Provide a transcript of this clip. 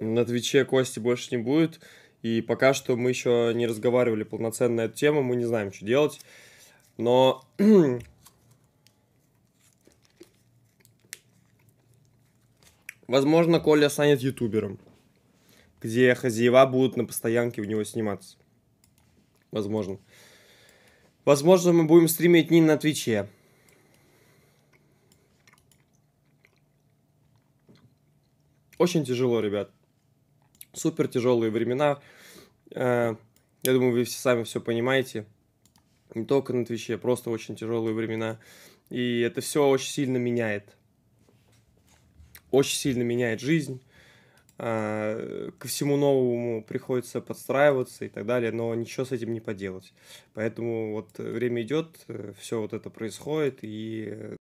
На Твиче Кости больше не будет. И пока что мы еще не разговаривали полноценно на эту тему, мы не знаем, что делать. Но... Возможно, Коля станет ютубером, где хозяева будут на постоянке у него сниматься. Возможно. Возможно, мы будем стримить не на Твиче. Очень тяжело, ребят супер тяжелые времена. Э, я думаю, вы все сами все понимаете. Не только на Твиче, просто очень тяжелые времена. И это все очень сильно меняет. Очень сильно меняет жизнь. Э, ко всему новому приходится подстраиваться и так далее, но ничего с этим не поделать. Поэтому вот время идет, э, все вот это происходит, и